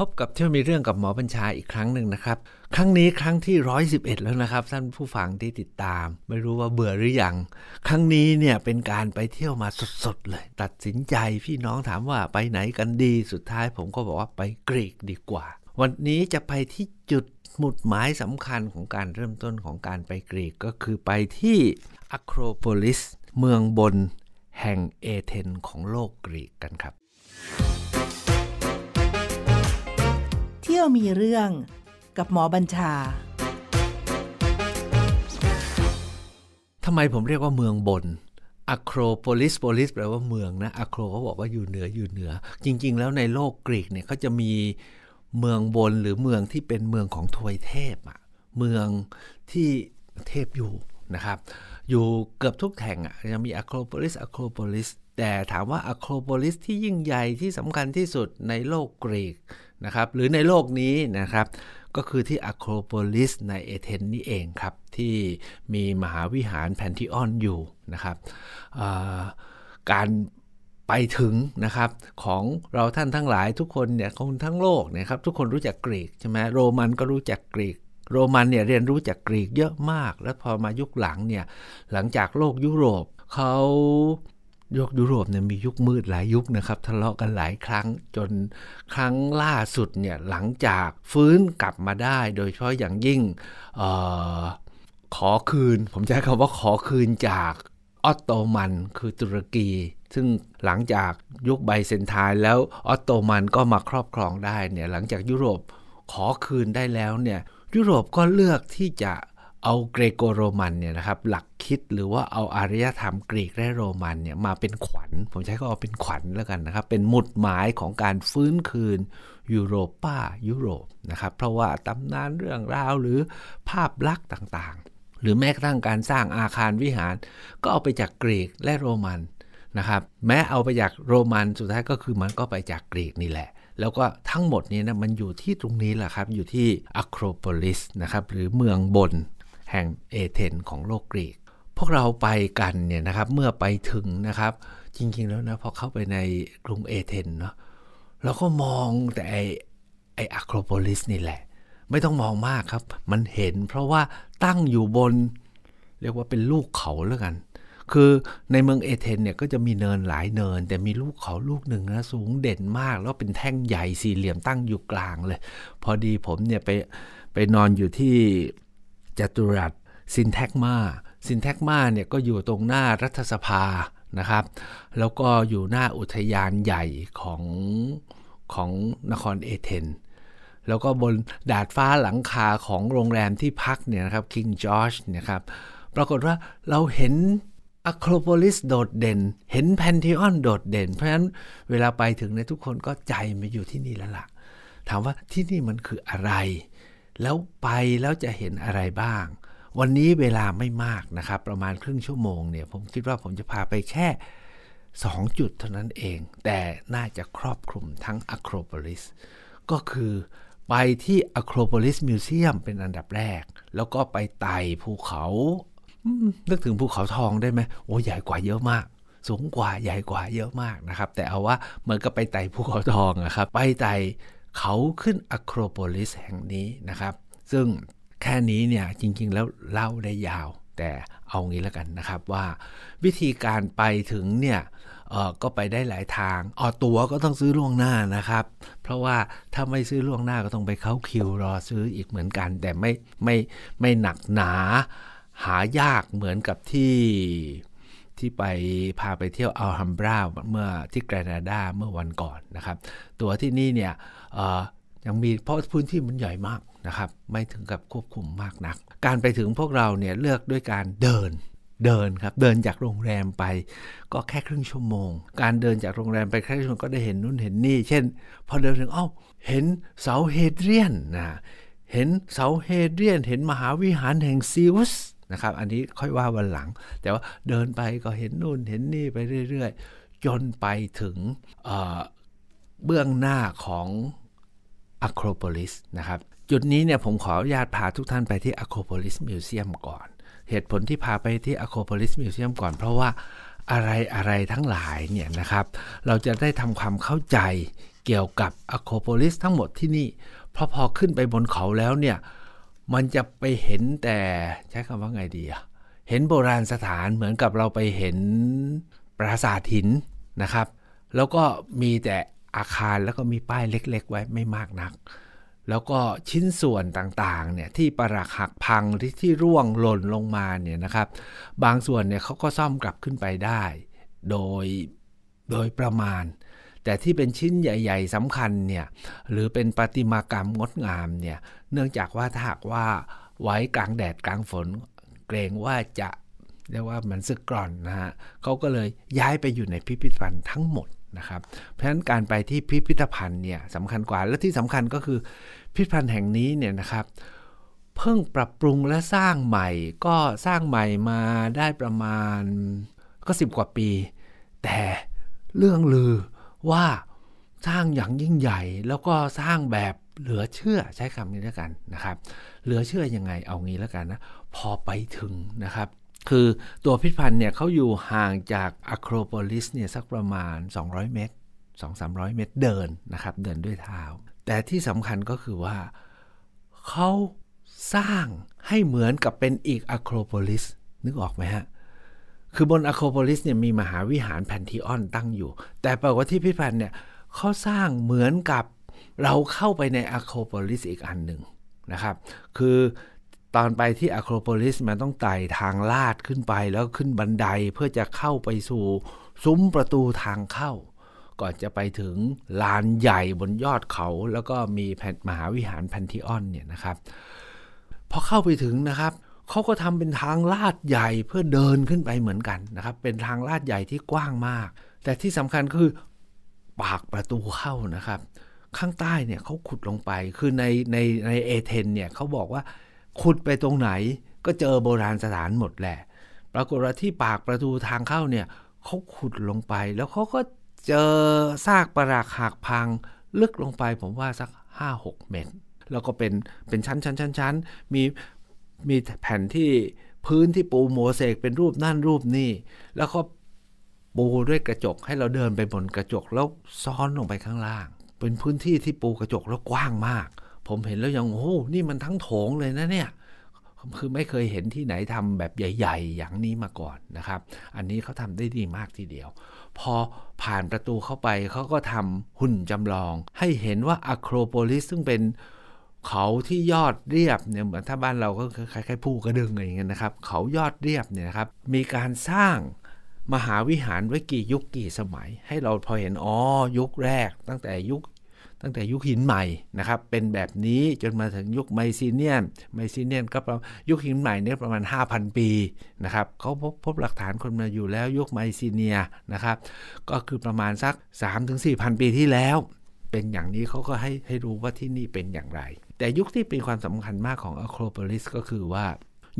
พบกับเที่ยวมีเรื่องกับหมอบัญชาอีกครั้งหนึ่งนะครับ ครั้งนี้ครั้งที่ 111แล้วนะครับท่านผู้ฟังที่ติดตาม ไม่รู้ว่าเบื่อหรืออยัง ครั้งนี้เนี่ยเป็นการไปเที่ยวมาสด ๆ เลย ตัดสินใจพี่น้องถามว่าไปไหนกันดีสุดท้ายผมก็บอกว่าไปกรีกดีกว่า วันนี้จะไปที่จุด หมุดหมายสำคัญของการเริ่มต้นของการไปกรีกก็คือไปที่อะโครโพลิสเมืองบนแห่งเอเธนของโลกกรีกกันครับยวมีเรื่องกับหมอบัญชา ทำไมผมเรียกว่าเมืองบนอะโครโพลิสโพลิสแปลว่าเมืองนะอะโครเขาบอกว่าอยู่เหนืออยู่เหนือ จริง ๆ แล้วในโลกกรีกเนี่ยเขาจะมีเมืองบนหรือเมืองที่เป็นเมืองของทวยเทพอะเมืองที่เทพอยู่นะครับอยู่เกือบทุกแห่งอะจะมีอะโครโพลิสอะโครโพลิสแต่ถามว่าอะโครโพลิสที่ยิ่งใหญ่ที่สำคัญที่สุดในโลกกรีกนะครับหรือในโลกนี้นะครับก็คือที่อะโครโพลิสในเอเธนนี่เองครับ ที่มีมหาวิหารแพนทิออนอยู่นะครับการไปถึงนะครับของเราท่านทั้งหลายทุกคนเนี่ยคนทั้งโลกนะครับทุกคนรู้จักกรีกใช่ไหมโรมันก็รู้จักกรีก โรมันเนี่ยเรียนรู้จากกรีกเยอะมาก แล้วพอมายุคหลังเนี่ยหลังจากโลกยุโรปเขายกยุโรปเนี่ยมียุคมืดหลายยุคนะครับทะเลาะกันหลายครั้งจนครั้งล่าสุดเนี่ยหลังจากฟื้นกลับมาได้ โดยเฉพาะอย่างยิ่งออขอคืน ผมใช้คำว่าขอคืนจากออตโตมัน คือตุรกี ซึ่งหลังจากยุคไบเซนทายแล้วออตโตมันก็มาครอบครองได้เนี่ยหลังจากยุโรปขอคืนได้แล้วเนี่ยยุโรปก็เลือกที่จะเอา เกรโกโรมันเนี่ยนะครับหลักคิดหรือว่าเอาอารยธรรมกรีกและโรมันเนี่ยมาเป็นขวัญ ผมใช้ก็เอาเป็นขวัญแล้วกันนะครับเป็นหมุดหมายของการฟื้นคืนยุโรปายุโรปนะครับเพราะว่าตำนานเรื่องราวหรือภาพลักษณ์ต่างๆ หรือแม้กระทั่งการสร้างอาคารวิหาร ก็เอาไปจากกรีกและโรมันนะครับแม้เอาไปจากโรมันสุดท้ายก็คือมันก็ไปจากกรีกนี่แหละ แล้วก็ทั้งหมดนี้นะมันอยู่ที่ตรงนี้แหละครับอยู่ที่อะโครโพลิสนะครับหรือเมืองบนแห่งเอเธนของโลกกรีก พวกเราไปกันเนี่ยนะครับเมื่อไปถึงนะครับ จริง ๆ แล้วนะพอเข้าไปในกรุงเอเธนเนาะเราก็มองแต่ไอไออะโครโพลิสนี่แหละไม่ต้องมองมากครับมันเห็นเพราะว่าตั้งอยู่บน เรียกว่าเป็นลูกเขาแล้วกัน คือในเมืองเอเธนเนี่ยก็จะมีเนินหลายเนิน แต่มีลูกเขาลูกหนึ่งนะสูงเด่นมาก แล้วเป็นแท่งใหญ่สี่เหลี่ยมตั้งอยู่กลางเลย พอดีผมเนี่ย ไป ไปนอนอยู่ที่จตุรัสซินแทกมาซินแทกมาเนี่ยก็อยู่ตรงหน้ารัฐสภานะครับ แล้วก็อยู่หน้าอุทยานใหญ่ของของนครเอเธนแล้วก็บนดาดฟ้าหลังคาของโรงแรมที่พักเนี่ยนะครับคิงจอร์จนี่ยครับ ปรากฏว่าเราเห็นอะโครโพลิสโดดเด่นเห็นแพนเทออนโดดเด่น เพราะฉะนั้นเวลาไปถึงเนี่ยทุกคนก็ใจมาอยู่ที่นี่แล้วละ่ะ ถามว่าที่นี่มันคืออะไรแล้วไปแล้วจะเห็นอะไรบ้าง วันนี้เวลาไม่มากนะครับ ประมาณครึ่งชั่วโมงเนี่ย ผมคิดว่าผมจะพาไปแค่2จุดเท่านั้นเอง แต่น่าจะครอบคลุมทั้งอะโคร o l ลิสก็คือไปที่อะโคร o l ลิสมิวเซียมเป็นอันดับแรก แล้วก็ไปไต่ภูเขานึกถึงภูเขาทองได้ไหมโอ้ ใหญ่กว่าเยอะมาก สูงกว่าใหญ่กว่าเยอะมากนะครับ แต่เอาว่า เหมือนกับไปไต่ภูเขาทองนะครับไปไต่เขาขึ้นอะโครโพลิสแห่งนี้นะครับ ซึ่งแค่นี้เนี่ยจริงๆแล้วเล่าได้ยาวแต่เอางี้แล้วกันนะครับ ว่าวิธีการไปถึงเนี่ยก็ไปได้หลายทางอ๋อตั๋วก็ต้องซื้อล่วงหน้านะครับ เพราะว่าถ้าไม่ซื้อล่วงหน้าก็ต้องไปเข้าคิวรอซื้ออีกเหมือนกัน แต่ไม่ไม่ไม่หนักหนาหายากเหมือนกับที่ที่ไปพาไปเที่ยวอัลฮัมบราเมื่อที่แกรนาดาเมื่อวันก่อนนะครับตัวที่นี่เนี่ยยังมีเพราะพื้นที่มันใหญ่มากนะครับไม่ถึงกับควบคุมมากนัก การไปถึงพวกเราเนี่ยเลือกด้วยการเดินเดินครับเดินจากโรงแรมไปก็แค่ครึ่งชั่วโมง การเดินจากโรงแรมไปแค่ครึ่งชั่วโมงก็ได้เห็นนู่นเห็นนี่เช่นพอเดินถึงอ้าวเห็นเสาเฮเดรียนนะเห็นเสาเฮเดรียนเห็นมหาวิหารแห่งซิวสสนะครับอันนี้ค่อยว่าวันหลัง แต่ว่าเดินไปก็เห็นนู่นเห็นนี่ไปเรื่อยๆจนไปถึงเบื้องหน้าของอะโครโพลิสนะครับจุดนี้เนี่ยผมขออนุญาตพาทุกท่านไปที่อะโครโพลิสมิวเซียมก่อน เหตุผลที่พาไปที่อะโครโพลิสมิวเซียมก่อน เพราะว่าอะไรอะไรทั้งหลายเนี่ยนะครับ เราจะได้ทำความเข้าใจเกี่ยวกับอะโครโพลิสทั้งหมดที่นี่ เพราะพอขึ้นไปบนเขาแล้วเนี่ยมันจะไปเห็นแต่ใช้คำว่าไงดีอะเห็นโบราณสถานเหมือนกับเราไปเห็นปราสาทหินนะครับ แล้วก็มีแต่อาคารแล้วก็มีป้ายเล็กๆ ไว้ไม่มากนัก แล้วก็ชิ้นส่วนต่างๆเนี่ยที่ปรักหักพัง ที่ที่ร่วงหล่นลงมาเนี่ยนะครับบางส่วนเนี่ยเขาก็ซ่อมกลับขึ้นไปได้ โดย โดยประมาณ แต่ที่เป็นชิ้นใหญ่ ๆสำคัญเนี่ยหรือเป็นประติมากรรมงดงาม เนี่ยเนื่องจากว่าถ้าหากว่าไว้กลางแดดกลางฝนเกรงว่าจะ เรียกว่ามันสึกกร่อนนะฮะเขาก็เลยย้ายไปอยู่ในพิพิธภัณฑ์ทั้งหมดนะครับเพราะฉะนั้นการไปที่พิพิธภัณฑ์เนี่ยสำคัญกว่าและที่สำคัญก็คือพิพิธภัณฑ์แห่งนี้เนี่ยนะครับ เพิ่งปรับปรุงและสร้างใหม่ก็สร้างใหม่มาได้ประมาณก็สิบกว่าปี แต่เรื่องลือว่าสร้างอย่างยิ่งใหญ่ แล้วก็สร้างแบบเหลือเชื่อใช้คำนี้แล้วกันนะครับ เหลือเชื่อยังไงเอางี้แล้วกันนะพอไปถึงนะครับคือตัวพิพิธภัณฑ์เนี่ยเขาอยู่ห่างจากอะโครโพลิสเนี่ยสักประมาณ 200 เมตร 2-300 เมตรเดิน นะครับ เดินด้วยเท้าแต่ที่สำคัญก็คือว่าเขาสร้างให้เหมือนกับเป็นอีกอะโครโพลิสนึกออกไหมฮะ คือบนอะโครโพลิสเนี่ยมีมหาวิหารแพนทีออนตั้งอยู่ แต่ปรากฏที่พิพิธภัณฑ์เนี่ยเขาสร้างเหมือนกับเราเข้าไปในอะโครโพลิสอีกอันหนึ่งนะครับคือตอนไปที่อะโครโพลิสมันต้องไต่ทางลาดขึ้นไปแล้วขึ้นบันไดเพื่อจะเข้าไปสู่ซุ้มประตูทางเข้า ก่อนจะไปถึงลานใหญ่บนยอดเขา แล้วก็มีแผ่นมหาวิหารแพนทิออนเนี่ยนะครับพอเข้าไปถึงนะครับเขาก็ทำเป็นทางลาดใหญ่เพื่อเดินขึ้นไปเหมือนกันนะครับเป็นทางลาดใหญ่ที่กว้างมาก แต่ที่สำคัญคือปากประตูเข้านะครับ ข้างใต้เนี่ยเขาขุดลงไปคือในในในเอเธนเนี่ยเขาบอกว่าขุดไปตรงไหนก็เจอโบราณสถานหมดแหละ ปรากฏว่าที่ปากประตูทางเข้าเนี่ยเขาขุดลงไปแล้วเขาก็เจอซากปรักหักพังลึกลงไปผมว่าสัก 5-6 เมตร แล้วก็เป็นเป็นชั้นชั้นชั้นชั้นมีมีแผ่นที่พื้นที่ปูโมเสกเป็นรูปนั่นรูปนี่ แล้วก็ปูด้วยกระจกให้เราเดินไปบนกระจก แล้วซ้อนลงไปข้างล่าง เป็นพื้นที่ที่ปูกระจกแล้วกว้างมากผมเห็นแล้วยังโอ้นี่มันทั้งโถงเลยนะเนี่ยคือไม่เคยเห็นที่ไหนทำแบบใหญ่ ๆ อย่างนี้มาก่อนนะครับ อันนี้เขาทำได้ดีมากทีเดียว พอผ่านประตูเข้าไปเขาก็ทำหุ่นจำลอง ให้เห็นว่าอะโครโพลิสซึ่งเป็นเขาที่ยอดเรียบเนี่ยเหมือนถ้าบ้านเราก็คล้ายๆภูกระดึงอะไรอย่างเงี้ยนะครับ เขายอดเรียบเนี่ยครับมีการสร้างมหาวิหารไว้กี่ยุคกี่สมัย ให้เราพอเห็นอ๋อยุคแรกตั้งแต่ยุคตั้งแต่ยุคหินใหม่นะครับ เป็นแบบนี้จนมาถึงยุคไมซีเนียนไมซีเนียนก็ประยุคหินใหม่เนี่ยประมาณ 5,000 ปีนะครับเขาพบพบหลักฐานคนมาอยู่แล้วยุคไมซีเนียนะครับ ก็คือประมาณสัก 3-4,000 ปีที่แล้ว เป็นอย่างนี้เขาก็ให้ให้รู้ว่าที่นี่เป็นอย่างไร แต่ยุคที่เป็นความสำคัญมากของอะโครโพลิสก็คือว่า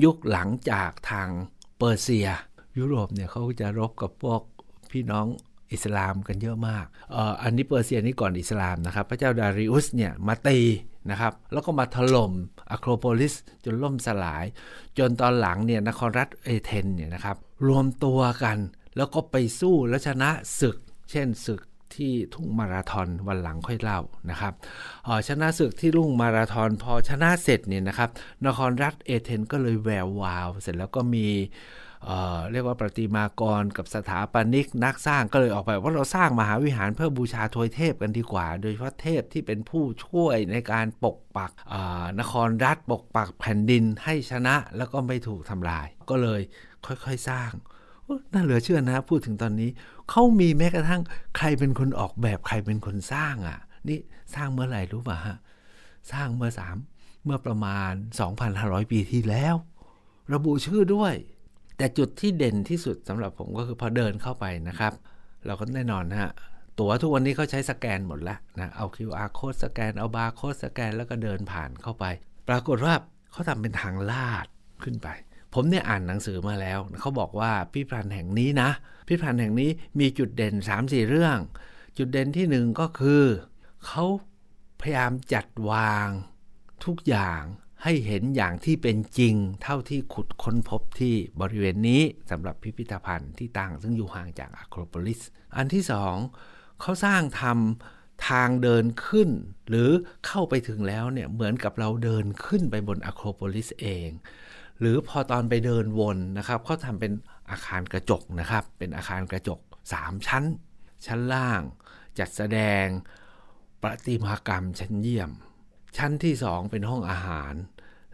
ยุคหลังจากทางเปอร์เซีย ยุโรปเนี่ยเขาจะรบกับพวกพี่น้องอิสลามกันเยอะมาก อันนี้เปอร์เซียนี่ก่อนอิสลามนะครับ พระเจ้าดาริอุสเนี่ยมาตีนะครับ แล้วก็มาถล่มอะโครโพลิสจนล่มสลาย จนตอนหลังเนี่ยนครรัฐเอเธนเนี่ยนะครับรวมตัวกันแล้วก็ไปสู้ และชนะศึก เช่นศึกที่ทุ่งมาราธอนวันหลังค่อยเล่านะครับ ชนะศึกที่ลุ่งมาราธอนพอชนะเสร็จเนี่ยนะครับนครรัฐเอเธนก็เลยแวววาว เสร็จแล้วก็มีเรียกว่าประติมากรกับสถาปนิกนักสร้างก็เลยออกไป ว่าเราสร้างมหาวิหารเพื่อบูชาทวยเทพกันดีกว่า โดยเฉพาะเทพที่เป็นผู้ช่วยในการปกปักนครรัฐปกปักแผ่นดินให้ชนะ แล้วก็ไม่ถูกทำลาย ก็เลยค่อยๆสร้างน่าเหลือเชื่อนะ พูดถึงตอนนี้เขามีแม้กระทั่งใครเป็นคนออกแบบใครเป็นคนสร้างอะ่ะนี่สร้างเมื่อไหร่รู้ป่ะฮะสร้างเมื่อสามเมื่อประมาณ 2,500 ปีที่แล้ว ระบุชื่อด้วยแต่จุดที่เด่นที่สุดสำหรับผมก็คือพอเดินเข้าไปนะครับ เราก็แน่นอนฮะตั๋วทุกวันนี้เขาใช้สแกนหมดแล้วนะเอา QR โค้ดสแกนเอาบาร์โค้ดสแกนแล้วก็เดินผ่านเข้าไป ปรากฏว่าเขาทำเป็นทางลาดขึ้นไป ผมเนี่ยอ่านหนังสือมาแล้ว เขาบอกว่าพิพันธ์แห่งนี้นะพิพันธ์แห่งนี้มีจุดเด่น 3-4 เรื่อง จุดเด่นที่1ก็คือ เขาพยายามจัดวางทุกอย่างให้เห็นอย่างที่เป็นจริงเท่าที่ขุดค้นพบที่บริเวณนี้สำหรับพิพิธภัณฑ์ที่ตั้งซึ่งอยู่ห่างจากอะโครโพลิส อันที่สองเขาสร้างทำทางเดินขึ้น หรือเข้าไปถึงแล้วเนี่ยเหมือนกับเราเดินขึ้นไปบนอะโครโพลิสเองหรือพอตอนไปเดินวนนะครับเขาทำเป็นอาคารกระจกนะครับ เป็นอาคารกระจก 3 ชั้น ชั้นล่างจัดแสดงประติมากรรมชั้นเยี่ยม ชั้นที่ 2 เป็นห้องอาหาร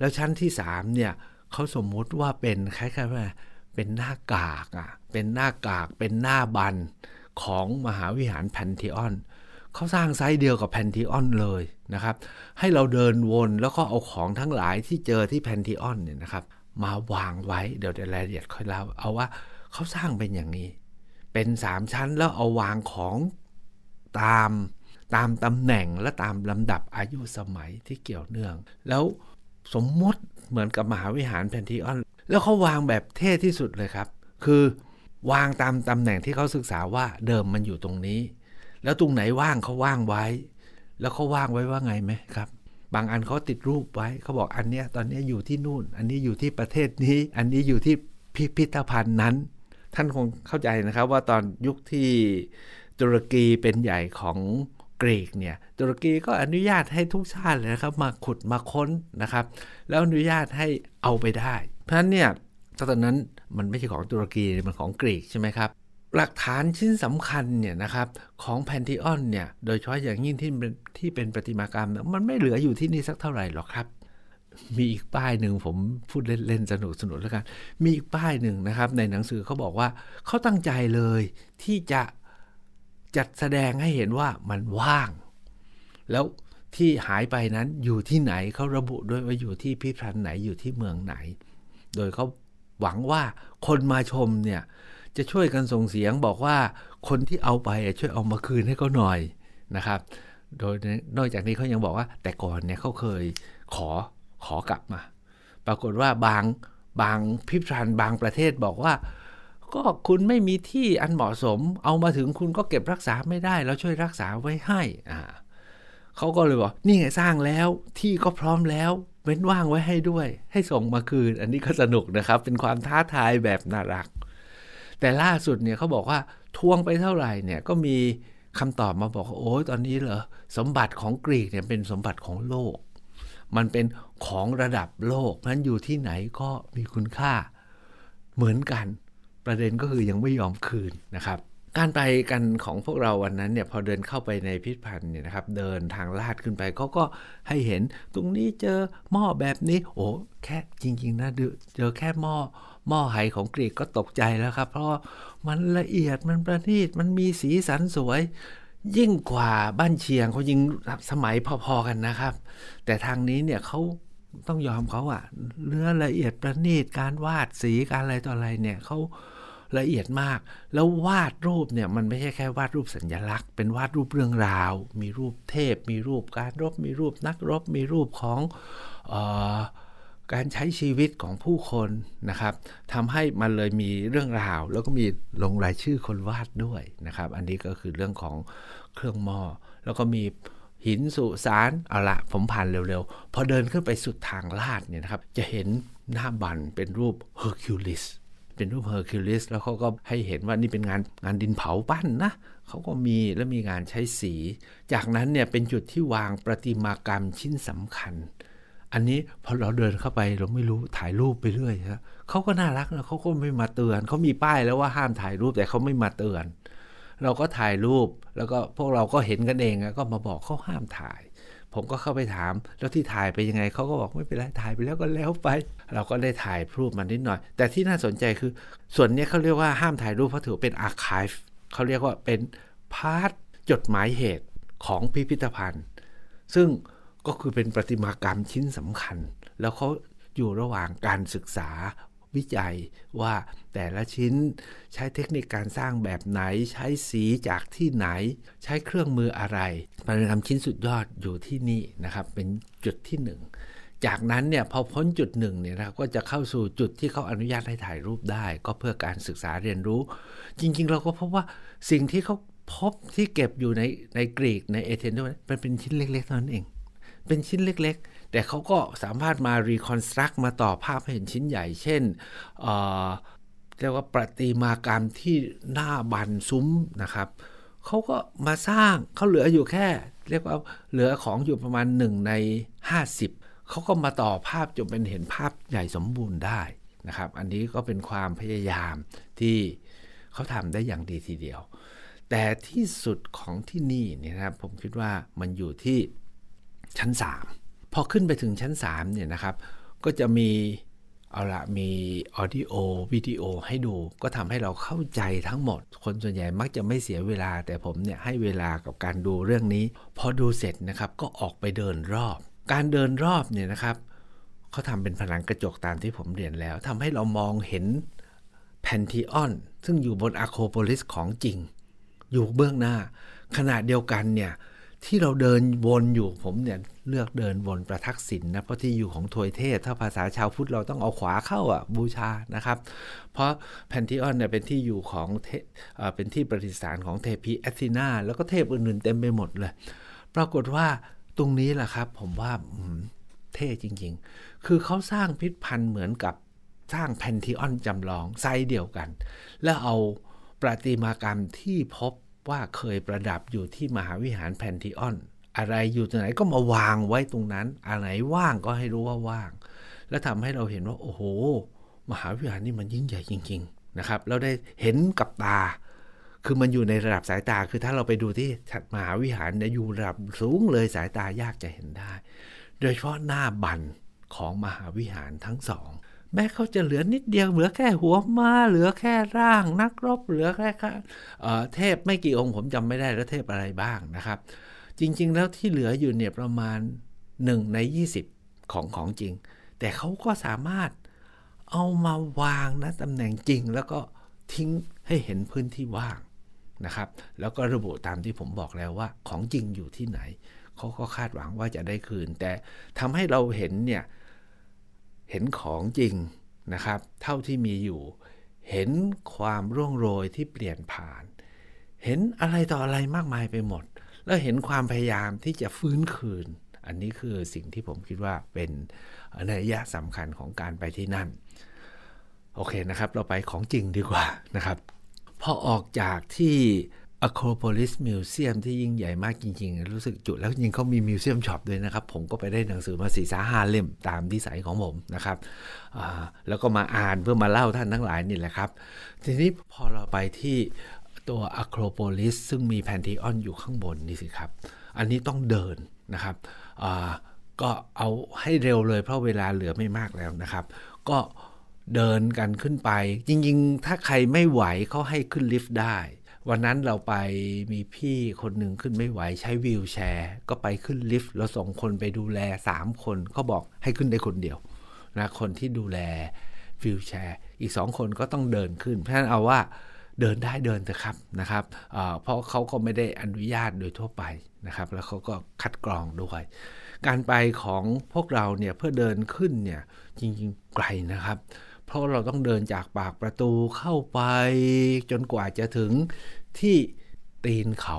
แล้วชั้นที่สามเนี่ยเขาสมมุติว่าเป็นคล้ายๆว่าเป็นหน้ากากอ่ะเป็นหน้ากากเป็นหน้าบันของมหาวิหารแพนทีออนเขาสร้างไซส์เดียวกับแพนทีออนเลยนะครับให้เราเดินวนแล้วก็เอาของทั้งหลายที่เจอที่แพนทีออนเนี่ยนะครับมาวางไว้เดี๋ยวรายละเอียดค่อยเล่าเอาว่าเขาสร้างเป็นอย่างนี้ เป็นสามชั้นแล้วเอาวางของตามตามตำแหน่งและตามลำดับอายุสมัยที่เกี่ยวเนื่องแล้วสมมติเหมือนกับมหาวิหารแพนทีออนแล้วเขาวางแบบเท่ที่สุดเลยครับ คือวางตามตำแหน่งที่เขาศึกษาว่าเดิมมันอยู่ตรงนี้ แล้วตรงไหนว่างเขาว่างไว้ แล้วเขาว่างไว้ว่าไงไหมครับ บางอันเขาติดรูปไว้เขาบอกอันเนี้ยตอนนี้อยู่ที่นู่น อันนี้อยู่ที่ประเทศนี้ อันนี้อยู่ที่พิพิธภัณฑ์นั้น ท่านคงเข้าใจนะครับว่าตอนยุคที่ตุรกีเป็นใหญ่ของกรีกเนี่ยตุรกีก็อนุญาตให้ทุกชาติเลยนะครับมาขุดมาค้นนะครับ แล้วอนุญาตให้เอาไปได้ เพราะฉะนั้นเนี่ยตอนนั้นมันไม่ใช่ของตุรกีมันของกรีกใช่ไหมครับหลักฐานชิ้นสำคัญเนี่ยนะครับของแพนทิออนเนี่ยโดยเฉพาะอย่างยิ่งที่เป็นที่เป็นประติมากรรมมันไม่เหลืออยู่ที่นี่สักเท่าไหร่หรอกครับ มีอีกป้ายหนึ่งผมพูดเล่นๆสนุกสนุกแล้วกันมีอีกป้ายหนึ่งนะครับ ในหนังสือเขาบอกว่าเขาตั้งใจเลยที่จะจัดแสดงให้เห็นว่ามันว่าง แล้วที่หายไปนั้นอยู่ที่ไหนเขาระบุด้วยว่าอยู่ที่พิพิธภัณฑ์ไหนอยู่ที่เมืองไหน โดยเขาหวังว่าคนมาชมเนี่ยจะช่วยกันส่งเสียงบอกว่าคนที่เอาไปช่วยเอามาคืนให้เขาหน่อยนะครับ โดยนอกจากนี้เขายังบอกว่า แต่ก่อนเนี่ยเขาเคยขอขอกลับมา ปรากฏว่าบางบางพิพิธภัณฑ์บางประเทศบอกว่าก็คุณไม่มีที่อันเหมาะสม เอามาถึงคุณก็เก็บรักษาไม่ได้แล้วช่วยรักษาไว้ให้อ่าเขาก็เลยบอกนี่ไงสร้างแล้วที่ก็พร้อมแล้ว เว้นว่างไว้ให้ด้วย ให้ส่งมาคืน อันนี้ก็สนุกนะครับ เป็นความท้าทายแบบน่ารัก แต่ล่าสุดเนี่ยเขาบอกว่าทวงไปเท่าไหร่เนี่ยก็มีคำตอบมาบอกว่าโอ้ยตอนนี้เหรอสมบัติของกรีกเนี่ยเป็นสมบัติของโลก มันเป็นของระดับโลกนั้นอยู่ที่ไหนก็มีคุณค่าเหมือนกันประเด็นก็คือยังไม่ยอมคืนนะครับ การไปกันของพวกเราวันนั้นเนี่ยพอเดินเข้าไปในพิพิธภัณฑ์เนี่ยนะครับเดินทางลาดขึ้นไปเขาก็ให้เห็นตรงนี้เจอหม้อแบบนี้ โอ้แค่จริง ๆนะเจอแค่หม้อหม้อไหของกรีกก็ตกใจแล้วครับ เพราะมันละเอียดมันประณีต มันมีสีสันสวย ยิ่งกว่าบ้านเชียงเขายิงสมัยพอๆกันนะครับ แต่ทางนี้เนี่ยเขาต้องยอมเขาอะเนื้อละเอียดประณีตการวาดสีการอะไรต่ออะไรเนี่ยเขาละเอียดมาก แล้ววาดรูปเนี่ย มันไม่ใช่แค่วาดรูปสัญญลักษณ์ เป็นวาดรูปเรื่องราว มีรูปเทพ มีรูปการรบ มีรูปนักรบ มีรูปของออการใช้ชีวิตของผู้คนนะครับ ทำให้มันเลยมีเรื่องราว แล้วก็มีลงรายชื่อคนวาดด้วยนะครับ อันนี้ก็คือเรื่องของเครื่องหมอ แล้วก็มีหินสุสาน เอาละ ผมผ่านเร็วๆ พอเดินขึ้นไปสุดทางลาดเนี่ยนะครับ จะเห็นหน้าบันเป็นรูปเฮอร์คิวลิสเป็นรูปเฮอร์คิวลิสแล้วเขาก็ให้เห็นว่านี่เป็นงานงานดินเผาปั้นนะเขาก็มีและมีงานใช้สี จากนั้นเนี่ยเป็นจุดที่วางประติมากรรมชิ้นสำคัญ อันนี้พอเราเดินเข้าไปเราไม่รู้ถ่ายรูปไปเรื่อยนะเขาก็น่ารักนะเขาก็ไม่มาเตือนเขามีป้ายแล้วว่าห้ามถ่ายรูปแต่เขาไม่มาเตือน เราก็ถ่ายรูปแล้วก็พวกเราก็เห็นกันเอง ก็มาบอกเขาห้ามถ่ายผมก็เข้าไปถามแล้วที่ถ่ายไปยังไงเขาก็บอกไม่เป็นไรถ่ายไปแล้วก็แล้วไป เราก็ได้ถ่ายรูปมันนิดหน่อย แต่ที่น่าสนใจคือ ส่วนนี้เขาเรียกว่าห้ามถ่ายรูปเพราะถือเป็นอาร์คีฟเขาเรียกว่าเป็นพาร์ทจดหมายเหตุของพิพิธภัณฑ์ ซึ่งก็คือเป็นประติมากรรมชิ้นสำคัญ แล้วเขาอยู่ระหว่างการศึกษาวิจัยว่าแต่ละชิ้นใช้เทคนิคการสร้างแบบไหนใช้สีจากที่ไหน ใช้เครื่องมืออะไรมันทำชิ้นสุดยอดอยู่ที่นี่นะครับเป็นจุดที่ 1 จากนั้นเนี่ยพอพ้นจุดหนึ่งเนี่ยนะก็จะเข้าสู่จุดที่เขาอนุญาตให้ถ่ายรูปได้ก็เพื่อการศึกษาเรียนรู้ จริงๆเราก็พบว่าสิ่งที่เขาพบที่เก็บอยู่ในในกรีกในเอเธนส์มันเป็นชิ้นเล็กๆเท่านั้นเอง เป็นชิ้นเล็ก ๆแต่เขาก็สามารถมารีคอนสตรักมาต่อภาพเห็นชิ้นใหญ่ เช่นเรียกว่าประติมากรรมที่หน้าบันซุ้มนะครับเขาก็มาสร้างเขาเหลืออยู่แค่ เรียกว่าเหลือของอยู่ประมาณ 1 ใน 50เขาก็มาต่อภาพจนเป็นเห็นภาพใหญ่สมบูรณ์ได้นะครับ อันนี้ก็เป็นความพยายามที่เขาทำได้อย่างดีทีเดียว แต่ที่สุดของที่นี่นะครับผมคิดว่ามันอยู่ที่ชั้น3พอขึ้นไปถึงชั้น3เนี่ยนะครับ ก็จะมีเอาละมีออดิโอวิดีโอให้ดู ก็ทำให้เราเข้าใจทั้งหมด คนส่วนใหญ่มักจะไม่เสียเวลา แต่ผมเนี่ยให้เวลากับการดูเรื่องนี้ พอดูเสร็จนะครับก็ออกไปเดินรอบ การเดินรอบเนี่ยนะครับเขาทำเป็นผนังกระจกตามที่ผมเรียนแล้ว ทำให้เรามองเห็นแพนทีออน ซึ่งอยู่บนอะโคโพลิสของจริง อยู่เบื้องหน้า ขณะเดียวกันเนี่ยที่เราเดินวนอยู่ผมเนี่ยเลือกเดินบนประทักษิณนนะเพราะที่อยู่ของทวยเทศถ้าภาษาชาวพุทธเราต้องเอาขวาเข้าอ่ะบูชานะครับ เพราะแพนทิออนเนี่ยเป็นที่อยู่ของเทเป็นที่ประดิษฐานของเทพีแอธินาแล้วก็เทพอื่นๆ เต็มไปหมดเลย ปรากฏว่าตรงนี้แหละครับผมว่าเท่จริงๆ คือเขาสร้างพิพันธ์เหมือนกับสร้างแพนทิออนจำลองไซส์เดียวกัน แล้วเอาประติมากรรมที่พบว่าเคยประดับอยู่ที่มหาวิหารแพนทิออนอะไรอยู่ตรงไหนก็มาวางไว้ตรงนั้น อะไรว่างก็ให้รู้ว่าว่าง แล้วทำให้เราเห็นว่าโอ้โห มหาวิหารนี่มันยิ่งใหญ่จริง ๆนะครับ เราได้เห็นกับตา คือมันอยู่ในระดับสายตา คือถ้าเราไปดูที่มหาวิหารเนี่ยอยู่ระดับสูงเลยสายตายากจะเห็นได้ โดยเฉพาะหน้าบันของมหาวิหารทั้งสอง แม้เขาจะเหลือนิดเดียวเหลือแค่หัวมาเหลือแค่ร่าง นักรบเหลือแค่เทพไม่กี่องค์ผมจำไม่ได้แล้วเทพอะไรบ้างนะครับจริงๆ แล้วที่เหลืออยู่เนี่ยประมาณ 1 ใน 20 ของ ของจริง แต่เขาก็สามารถเอามาวางนะตำแหน่งจริงแล้วก็ทิ้งให้เห็นพื้นที่ว่างนะครับแล้วก็ระบุตามที่ผมบอกแล้วว่าของจริงอยู่ที่ไหนเขาก็คาดหวังว่าจะได้คืน แต่ทำให้เราเห็นเนี่ยเห็นของจริงนะครับเท่าที่มีอยู่เห็นความร่วงโรยที่เปลี่ยนผ่าน เห็นอะไรต่ออะไรมากมายไปหมดแล้วเห็นความพยายามที่จะฟื้นคืน อันนี้คือสิ่งที่ผมคิดว่าเป็นนัยยะสำคัญของการไปที่นั่น โอเคนะครับ เราไปของจริงดีกว่านะครับ พอออกจากที่ Acropolis Museum ที่ยิ่งใหญ่มากจริงๆ รู้สึกจุแล้วยิ่งเขามีมิวเซียมช็อปด้วยนะครับ ผมก็ไปได้หนังสือมาสีสาหาเล่มตามที่ใสของผมนะครับ แล้วก็มาอ่านเพื่อมาเล่าท่านทั้งหลายนี่แหละครับ ทีนี้พอเราไปที่ตัวอะโครโพลิสซึ่งมีแพนทีออนอยู่ข้างบนนี่สิครับ อันนี้ต้องเดินนะครับ ก็เอาให้เร็วเลยเพราะเวลาเหลือไม่มากแล้วนะครับ ก็เดินกันขึ้นไป จริง ๆ ถ้าใครไม่ไหวเขาให้ขึ้นลิฟต์ได้ วันนั้นเราไปมีพี่คนหนึ่งขึ้นไม่ไหวใช้วีลแชร์ ก็ไปขึ้นลิฟต์เราส่งคนไปดูแล 3 คนเขาบอกให้ขึ้นได้คนเดียวนะคนที่ดูแลวีลแชร์อีก 2 คนก็ต้องเดินขึ้นเพราะฉะนั้นเอาว่าเดินได้เดินเถอะครับนะครับ เพราะเขาก็ไม่ได้อนุญาตโดยทั่วไปนะครับ แล้วเขาก็คัดกรองด้วย การไปของพวกเราเนี่ยเพื่อเดินขึ้นเนี่ยจริงๆไกลนะครับ เพราะเราต้องเดินจากปากประตูเข้าไปจนกว่าจะถึงที่ตีนเขา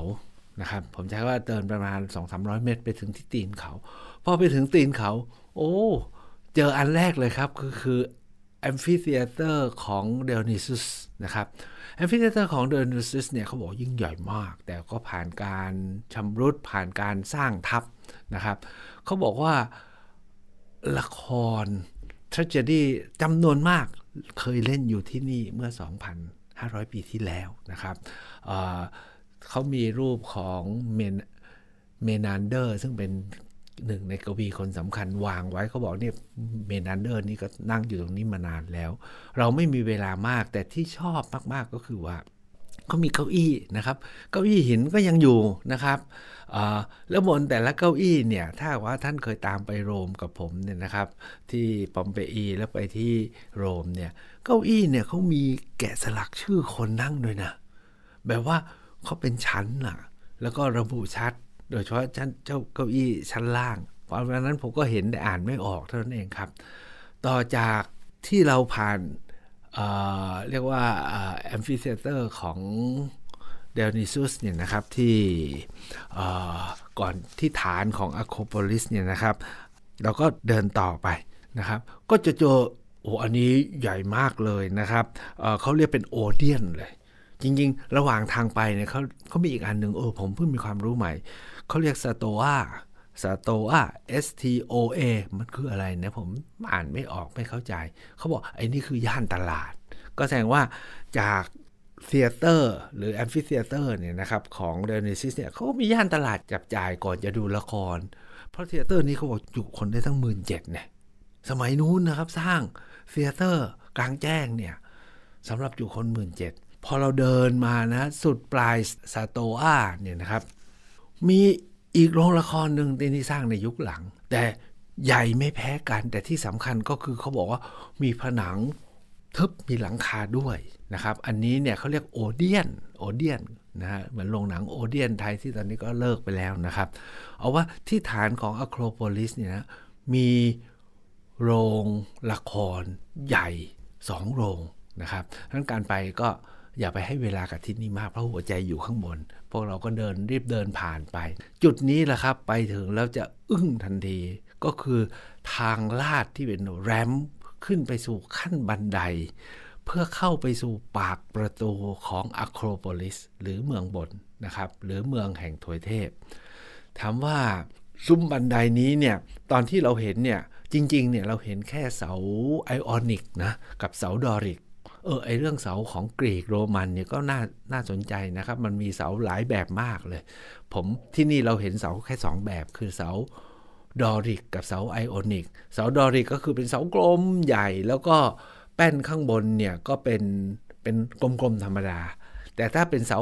นะครับ ผมใช้ว่าเดินประมาณ 2-300 เมตร ไปถึงที่ตีนเขา พอไปถึงตีนเขา โอ้ เจออันแรกเลยครับก็คือแอมฟิเธีเตอร์ของเดลนิซุสนะครับแอมฟิเธีเตอร์ของเดลนิซุสเนี่ยเขาบอกยิ่งใหญ่มาก แต่ก็ผ่านการชำรุดผ่านการสร้างทับนะครับเขาบอกว่าละครทรัจดี้จำนวนมากเคยเล่นอยู่ที่นี่ เมื่อ 2,500 ปีที่แล้วนะครับเเขามีรูปของเมนเมนันเดอร์ซึ่งเป็นหนึ่งในกวีคนสำคัญวางไว้เขาบอกเนี่ยเมนันเดอร์นี่ก็นั่งอยู่ตรงนี้มานานแล้ว เราไม่มีเวลามาก แต่ที่ชอบมากๆก็คือว่าเขามีเก้าอี้นะครับ เก้าอี้หินก็ยังอยู่นะครับแล้วบนแต่ละเก้าอี้เนี่ยถ้าว่าท่านเคยตามไปโรมกับผมเนี่ยนะครับ ที่ปอมเปอี แล้วไปที่โรมเนี่ยเก้าอี้เนี่ยเขามีแกะสลักชื่อคนนั่งด้วยนะแบบว่าเขาเป็นชั้นอะแล้วก็ระบุชัดโดยเฉพาะชั้นเจ้าเก้าอี้ชั้นล่างเวฉะนั้นผมก็เห็นแต่อ่านไม่ออกเท่านั้นเองครับ ต่อจากที่เราผ่านเเรียกว่าแอมฟิเซเตอร์ของเดลนิซุสเนี่ยนะครับที่ก่อนที่ฐานของอะโคโพลิสเนี่ยนะครับเราก็เดินต่อไปนะครับ ก็จะเจอโอ้อันนี้ใหญ่มากเลยนะครับเเขาเรียกเป็นโอเดียนเลย จริงๆ ระหว่างทางไปเนี่ยเขาเขามีอีกอันหนึ่งเออผมเพิ่งมีความรู้ใหม่เขาเรียกสโตอาสโตอา S T O A มันคืออะไรนะผมอ่านไม่ออกไม่เข้าใจ เขาบอกไอ้นี่คือย่านตลาด ก็แสดงว่าจากเซียเตอร์ หรือแอมฟิเซียเตอร์เนี่ยนะครับของเดนิซิสเนี่ยเขามีย่านตลาดจับจ่ายก่อนจะดูละคร เพราะเซียเตอร์นี่เขาบอกจุคนได้ทั้งหมื่นเจ็ดเนี่ยสมัยนู้นนะครับสร้างเซียเตอร์ กลางแจ้งเนี่ยสำหรับจุคนหมื่นเจ็ดพอเราเดินมานะสุดปลายซาโตอาเนี่ยนะครับมีอีกโรงละครหนึ่งที่สร้างในยุคหลัง แต่ใหญ่ไม่แพ้กันแต่ที่สำคัญก็คือเขาบอกว่ามีผนังทึบมีหลังคาด้วยนะครับอันนี้เนี่ยเขาเรียกโอเดียนโอเดียนนะฮะเหมือนโรงหนังโอเดียนไทยที่ตอนนี้ก็เลิกไปแล้วนะครับ เอาว่าที่ฐานของอะโครโพลิสเนี่ยนะมีโรงละครใหญ่สองโรงนะครับดังนั้นการไปก็อย่าไปให้เวลากับที่นี่มาก เพราะหัวใจอยู่ข้างบนพวกเราก็เดินรีบเดินผ่านไป จุดนี้แหละครับไปถึงแล้วจะอึ้งทันทีก็คือทางลาดที่เป็นแรมขึ้นไปสู่ขั้นบันไดเพื่อเข้าไปสู่ปากประตูของอะโครโพลิสหรือเมืองบนนะครับหรือเมืองแห่งถวยเทพถามว่าซุ้มบันไดนี้เนี่ยตอนที่เราเห็นเนี่ยจริงๆเนี่ยเราเห็นแค่เสาไอออนิกนะกับเสาดอริกเออไอเรื่องเสาของกรีกโรมันเนี่ยก็น่าน่าสนใจนะครับมันมีเสาหลายแบบมากเลย ผมที่นี่เราเห็นเสาแค่ 2แบบคือเสาดอริกกับเสาไอออนิกเสาดอริกก็คือเป็นเสากลมใหญ่ แล้วก็แป้นข้างบนเนี่ยก็เป็นเป็นกลม ๆ ธรรมดา แต่ถ้าเป็นเสา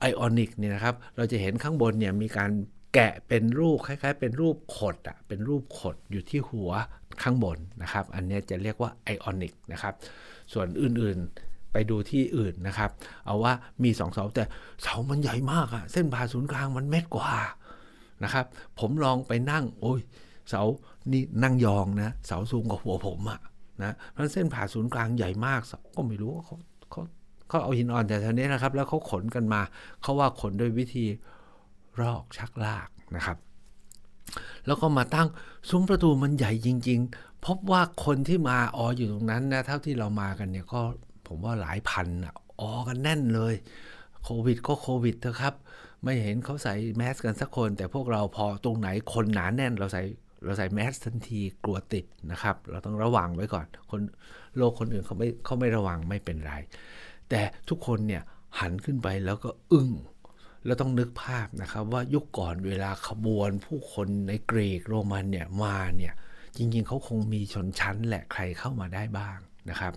ไอออนิกเนี่ยนะครับเราจะเห็นข้างบนเนี่ยมีการแกะเป็นรูปคล้ายๆ เป็นรูปขดอะเป็นรูปขดอยู่ที่หัวข้างบนนะครับ อันนี้จะเรียกว่าไอออนิกนะครับส่วนอื่นๆไปดูที่อื่นนะครับ เอาว่ามี2เสาแต่เสามันใหญ่มากอะเส้นผ่าศูนย์กลางมันเมตรกว่านะครับ ผมลองไปนั่ง โอ้ย เสานี่นั่งยองนะเสาสูงกว่าหัวผมอะนะเพราะเส้นผ่าศูนย์กลางใหญ่มากก็ไม่รู้ว่าเขาเขาเขาเอาหินอ่อนแต่ทีนี้นะครับ แล้วเขาขนกันมาเขาว่าขนด้วยวิธีรอกชักลากนะครับ แล้วก็มาตั้งซุ้มประตูมันใหญ่จริงพบว่าคนที่มาอออยู่ตรงนั้นนะเท่าที่เรามากันเนี่ยก็ผมว่าหลายพันออกันแน่นเลยโควิดก็โควิดเถอะครับ ไม่เห็นเขาใส่แมสกันสักคน แต่พวกเราพอตรงไหนคนหนาแน่น เราใส่เราใส่แมสทันทีกลัวติดนะครับ เราต้องระวังไว้ก่อนคนโลกคนอื่นเขาไม่เขาไม่ระวังไม่เป็นไร แต่ทุกคนเนี่ยหันขึ้นไปแล้วก็อึง้งแล้วต้องนึกภาพนะครับ ว่ายุคก่อนเวลาขบวนผู้คนในกรีกโรมันเนี่ยมาเนี่ยจริงๆเขาคงมีชนชั้นแหละใครเข้ามาได้บ้างนะครับ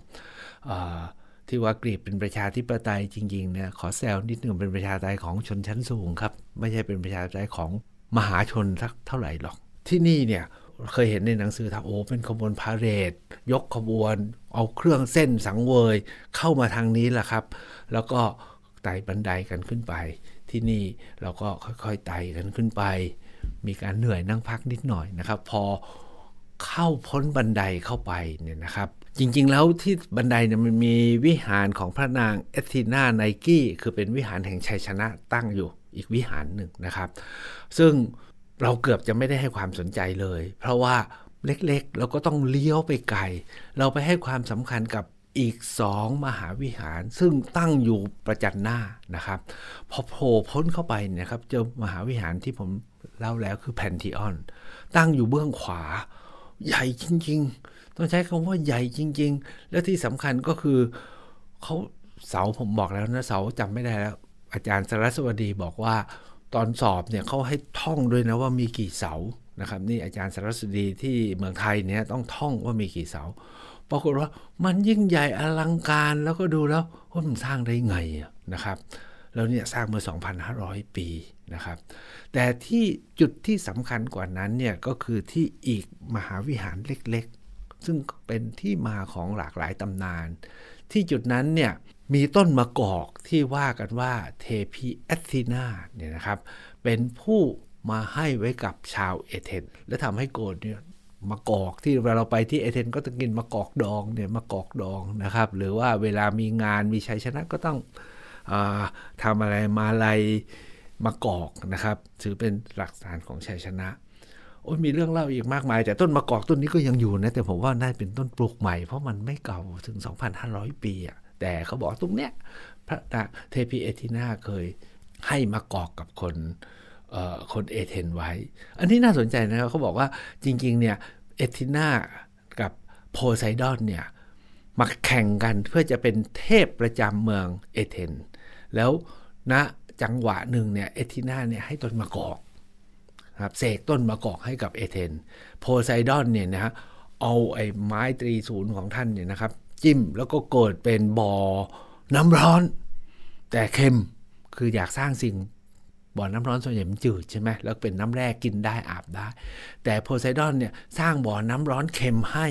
ที่ว่ากรีกเป็นประชาธิปไตยจริง ๆเนี่ยขอแซวนิดหนึ่งเป็นประชาธิปไตยของชนชั้นสูงครับ ไม่ใช่เป็นประชาธิปไตยของมหาชนสักเท่าไหร่หรอก ที่นี่เนี่ยเคยเห็นในหนังสือทาโอเป็นขบวนพาเรดยกขบวนเอาเครื่องเส้นสังเวยเข้ามาทางนี้แหละครับ แล้วก็ไต่บันไดกันขึ้นไป ที่นี่เราก็ค่อยๆไต่กันขึ้นไป มีการเหนื่อยนั่งพักนิดหน่อยนะครับ พอเข้าพ้นบันไดเข้าไปเนี่ยนะครับ จริงๆแล้วที่บันไดเนี่ยมันมีวิหารของพระนางเอธีนาไนกี้คือเป็นวิหารแห่งชัยชนะตั้งอยู่อีกวิหารหนึ่งนะครับ ซึ่งเราเกือบจะไม่ได้ให้ความสนใจเลย เพราะว่าเล็กๆ เราก็ต้องเลี้ยวไปไกล เราไปให้ความสำคัญกับอีกสองมหาวิหาร ซึ่งตั้งอยู่ประจันหน้านะครับ พอโผล่พ้นเข้าไปนะครับเจอมหาวิหารที่ผมเล่าแล้วคือแพนทีออน ตั้งอยู่เบื้องขวาใหญ่จริง ๆ ต้องใช้คำว่าใหญ่จริง ๆ และที่สำคัญก็คือเขาเสาผมบอกแล้วนะเสาจำไม่ได้แล้วอาจารย์สรัสวดีบอกว่าตอนสอบเนี่ยเขาให้ท่องด้วยนะว่ามีกี่เสานะครับนี่อาจารย์สรัสวดีที่เมืองไทยเนี่ยต้องท่องว่ามีกี่เสาปรากฏว่ามันยิ่งใหญ่อลังการแล้วก็ดูแล้ว่ามันสร้างได้ไงนะครับ แล้วเนี่ยสร้างเมื่อ2,500 ปีนะครับแต่ที่จุดที่สำคัญกว่านั้นเนี่ยก็คือที่อีกมหาวิหารเล็กๆ ซึ่งเป็นที่มาของหลากหลายตำนาน ที่จุดนั้นเนี่ยมีต้นมะกอกที่ว่ากันว่าเทพีแอธีนาเนี่ยนะครับเป็นผู้มาให้ไว้กับชาวเอเธนและทำให้โกรธเนี่ยมะกอกที่เวลาเราไปที่เอเธนก็ต้องกินมะกอกดองเนี่ยมะกอกดองนะครับหรือว่าเวลามีงานมีชัยชนะก็ต้องอทำอะไรมาอะไรมะกอกนะครับถือเป็นหลักฐานของชัยชนะ โอ้ยมีเรื่องเล่าอีกมากมาย แต่ต้นมะกอก ต้นนี้ก็ยังอยู่นะแต่ผมว่า น่าเป็นต้นปลูกใหม่เพราะมันไม่เก่าถึง 2,500 ปีอ่ะแต่เขาบอกตรงเนี้ยพระตเทพีเอธินาเคยให้มะกอกกับคนคนเอเธนไว้ อันนี้น่าสนใจนะครับเขาบอกว่าจริงๆเนี่ยเอธินากับโพไซดอนเนี่ยมาแข่งกันเพื่อจะเป็นเทพประจำเมืองเอเธนแล้วณนะจังหวะหนึ่งเนี่ยเอธินาเนี่ยให้ต้นมะกอกครับเสกต้นมะกอกให้กับเอเธนโพไซดอนเนี่ยนะฮะเอาไอ้ไม้ตรีศูนย์ของท่านเนี่ยนะครับจิ้มแล้วก็เกิดเป็นบ่อน้ำร้อน แต่เค็มคืออยากสร้างสิ่งบ่อน้ำร้อนส่วนใหญ่มันจืดใช่ไหมแล้วเป็นน้ำแร่กินได้อาบได้แต่โพไซดอนเนี่ยสร้างบ่อน้ำร้อนเค็มให้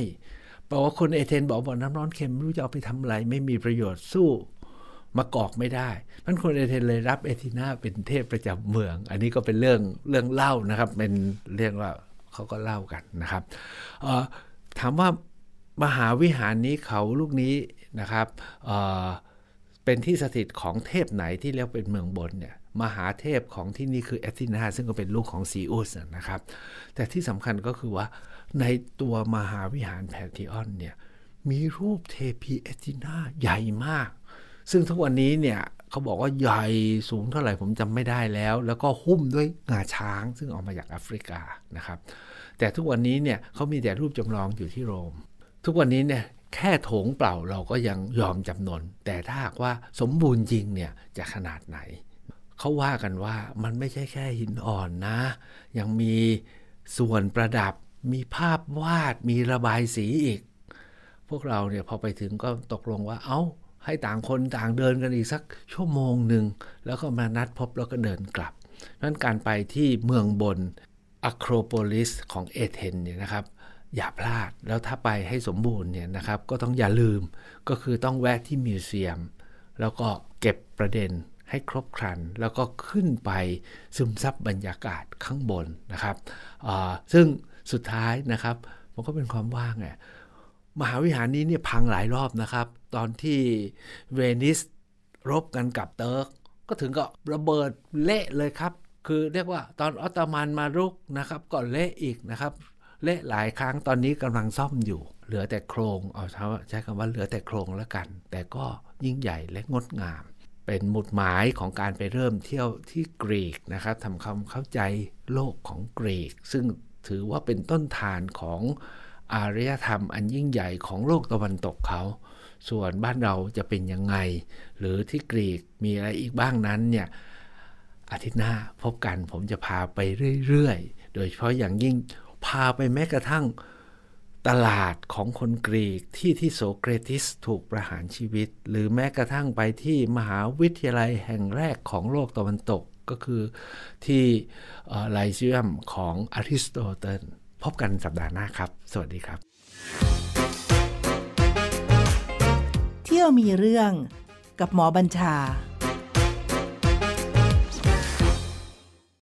บอกว่าคนเอเธนบอกบ่อน้ำร้อนเค็มรู้จะเอาไปทำอะไรไม่มีประโยชน์สู้มากอกไม่ได้ มันคนเอเธนเลยรับเอธีนาเป็นเทพประจำเมือง อันนี้ก็เป็นเรื่องเรื่องเล่านะครับ เป็นเรื่องว่าเขาก็เล่ากันนะครับ ถามว่ามหาวิหารนี้เขาลูกนี้นะครับเเป็นที่สถิตของเทพไหนที่เรียกเป็นเมืองบนเนี่ย มหาเทพของที่นี่คือเอธีนาซึ่งก็เป็นลูกของซีอุสนะครับ แต่ที่สำคัญก็คือว่าในตัวมหาวิหารแพทติออนเนี่ย มีรูปเทพีเอธีนาใหญ่มากซึ่งทุกวันนี้เนี่ยเขาบอกว่าใหญ่สูงเท่าไหร่ผมจำไม่ได้แล้ว แล้วก็หุ้มด้วยงาช้างซึ่งออกมาจากแอฟริกานะครับ แต่ทุกวันนี้เนี่ยเขามีแต่รูปจำลองอยู่ที่โรม ทุกวันนี้เนี่ยแค่โถงเปล่าเราก็ยังยอมจำนนแต่ถ้าหากว่าสมบูรณ์จริงเนี่ยจะขนาดไหน เขาว่ากันว่ามันไม่ใช่แค่หินอ่อนนะ ยังมีส่วนประดับ มีภาพวาด มีระบายสีอีก พวกเราเนี่ยพอไปถึงก็ตกลงว่าเอา้าให้ต่างคนต่างเดินกันอีกสักชั่วโมงหนึ่ง แล้วก็มานัดพบแล้วก็เดินกลับนั้นการไปที่เมืองบนอะโครโพลิสของเอเธนเนี่ยนะครับอย่าพลาดแล้วถ้าไปให้สมบูรณ์เนี่ยนะครับ ก็ต้องอย่าลืมก็คือต้องแวะที่มิวเซียม แล้วก็เก็บประเด็นให้ครบครัน แล้วก็ขึ้นไปซึมซับบรรยากาศข้างบนนะครับซึ่งสุดท้ายนะครับมันก็เป็นความว่างไงมหาวิหารนี้เนี่ยพังหลายรอบนะครับ ตอนที่เวนิสรบกันกับเติร์ก ก็ถึงกับระเบิดเละเลยครับ คือเรียกว่าตอนออตโตมันมารุกนะครับก็เละอีกนะครับเละหลายครั้งตอนนี้กำลังซ่อมอยู่ เหลือแต่โครงเอาใช้คำว่าเหลือแต่โครงแล้วกัน แต่ก็ยิ่งใหญ่และงดงาม เป็นหมุดหมายของการไปเริ่มเที่ยวที่กรีกนะครับทำความเข้าใจโลกของกรีก ซึ่งถือว่าเป็นต้นฐานของอารยธรรมอันยิ่งใหญ่ของโลกตะวันตกเขา ส่วนบ้านเราจะเป็นยังไง หรือที่กรีกมีอะไรอีกบ้างนั้นเนี่ย อาทิตย์หน้าพบกันผมจะพาไปเรื่อยๆ โดยเฉพาะอย่างยิ่งพาไปแม้กระทั่งตลาดของคนกรีกที่ที่โสเกรติสถูกประหารชีวิต หรือแม้กระทั่งไปที่มหาวิทยาลัยแห่งแรกของโลกตะวันตก ก็คือที่ไลเซียมของอริสโตเติลพบกันสัปดาห์หน้าครับ สวัสดีครับ เที่ยวมีเรื่องกับหมอบัญชา